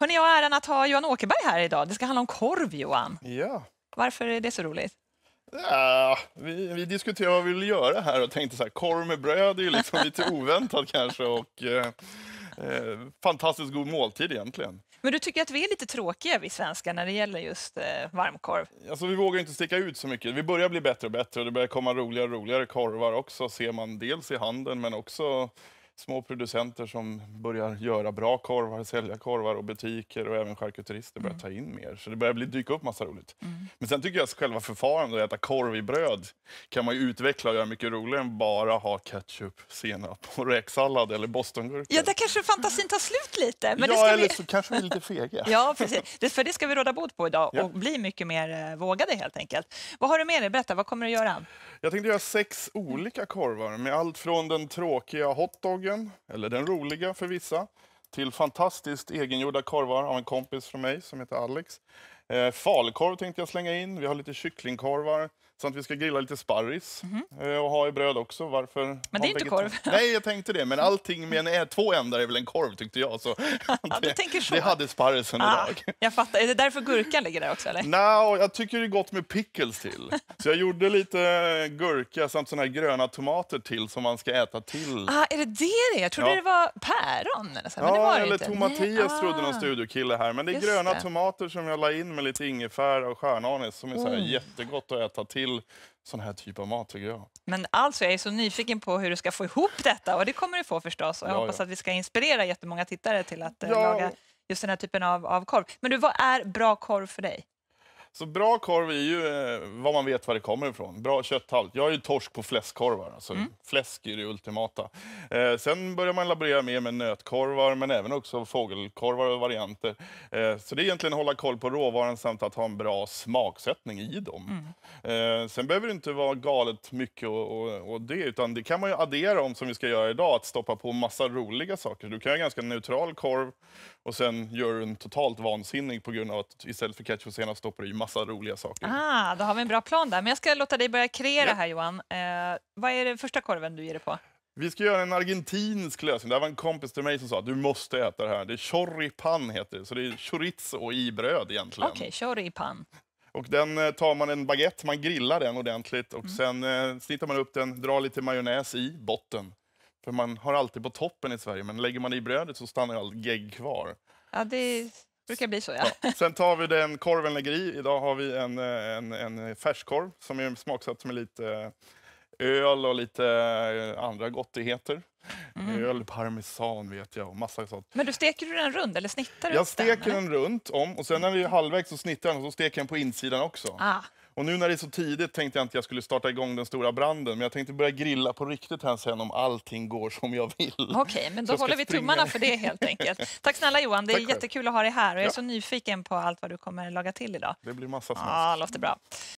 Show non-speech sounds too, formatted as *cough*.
Hörrni, jag har äran att ha Johan Åkerberg här idag. Det ska handla om korv, Johan. Ja. Varför är det så roligt? Ja, vi, vi diskuterade vad vi ville göra här och tänkte så här, korv med bröd är ju liksom *laughs* lite oväntat kanske och eh, eh, fantastiskt god måltid egentligen. Men du tycker att vi är lite tråkiga, vi svenskar, när det gäller just eh, varmkorv? Alltså, vi vågar inte sticka ut så mycket. Vi börjar bli bättre och bättre och det börjar komma roligare och roligare korvar också, ser man dels i handeln men också små producenter som börjar göra bra korvar, sälja korvar och butiker och även charkuterister börjar mm. ta in mer. Så det börjar bli, dyka upp massa roligt. Mm. Men sen tycker jag att själva förfarandet att äta korv i bröd kan man ju utveckla och göra mycket roligare än bara ha ketchup, senap och räksallad eller bostongurka. Ja, där kanske fantasin tar slut lite. Men ja, det ska eller vi... så kanske vi är lite fega. *laughs* ja, precis. För det ska vi råda bot på idag och ja. bli mycket mer eh, vågade helt enkelt. Vad har du med dig? Berätta, vad kommer du göra? Jag tänkte göra sex olika korvar med allt från den tråkiga hotdoggen skogen, eller den roliga för vissa, till fantastiskt egengjorda korvar av en kompis från mig som heter Alex. Eh, falukorv tänkte jag slänga in, vi har lite kycklingkorvar, Samt vi ska grilla lite sparris mm. och ha i bröd också. Varför? Men det är inte korv. *laughs* Nej, jag tänkte det. Men allting med en, två ändar är väl en korv tyckte jag. Så *laughs* ja, det, tänker så. det hade sparrisen ah, idag. *laughs* Jag fattar. Är det därför gurkan ligger där också? Eller? No, jag tycker det är gott med pickles till. Så jag gjorde lite eh, gurka samt såna här gröna tomater till som man ska äta till. Ah, är det det Jag trodde ja. det var päron. Eller, så, men ja, det var eller inte. tomatias Nej, ah. trodde någon studiokille här. Men det är Just gröna det. tomater som jag la in med lite ingefära och stjärnanis som är så här mm. jättegott att äta till till sån här typ av mat tycker jag. Men alltså, jag är så nyfiken på hur du ska få ihop detta och det kommer du få förstås. Och jag ja, hoppas ja. att vi ska inspirera jättemånga tittare till att eh, ja. laga just den här typen av, av korv. Men du, vad är bra korv för dig? Så bra korv är ju eh, vad man vet var det kommer ifrån. Bra kötthalt. Jag är ju torsk på fläskkorvar. Alltså, mm. Fläsk är det ultimata. Eh, sen börjar man laborera mer med nötkorvar, men även också fågelkorvar och varianter. Eh, så det är egentligen att hålla koll på råvaran samt att ha en bra smaksättning i dem. Mm. Eh, sen behöver det inte vara galet mycket och, och, och, det, utan det kan man ju addera om som vi ska göra idag, att stoppa på massa roliga saker. Du kan ha ganska neutral korv och sen gör du en totalt vansinnig på grund av att istället för ketchup och senap stoppar du i massa massa roliga saker. Ah, då har vi en bra plan där. Men jag ska låta dig börja kreera ja. här Johan. Eh, vad är den första korven du ger dig på? Vi ska göra en argentinsk lösning. Det var en kompis till mig som sa att du måste äta det här. Det är chorripan heter det, så det är chorizo i bröd egentligen. Okej, okay, chorripan. Och den eh, tar man en baguette, man grillar den ordentligt och mm. sen eh, snittar man upp den, drar lite majonnäs i botten. För man har alltid på toppen i Sverige, men lägger man i brödet så stannar allt gegg kvar. Ja, det brukar bli så, ja. ja. Sen tar vi den korven lägger i. Idag har vi en, eh, en, en färskorv som är smaksatt med lite eh, öl och lite eh, andra gottigheter. Mm. Öl, parmesan vet jag och massa sånt. Men du steker du den runt eller snittar du Jag steker den, den runt om och sen när vi är halvvägs så snittar jag den och så steker jag den på insidan också. Ah. Och nu när det är så tidigt tänkte jag inte jag skulle starta igång den stora branden, men jag tänkte börja grilla på riktigt här sen om allting går som jag vill. Okej, okay, men då håller vi springa. tummarna för det helt enkelt. Tack snälla Johan, det är jättekul att ha dig här och jag är ja. så nyfiken på allt vad du kommer laga till idag. Det blir massa smask. Ja, låter bra.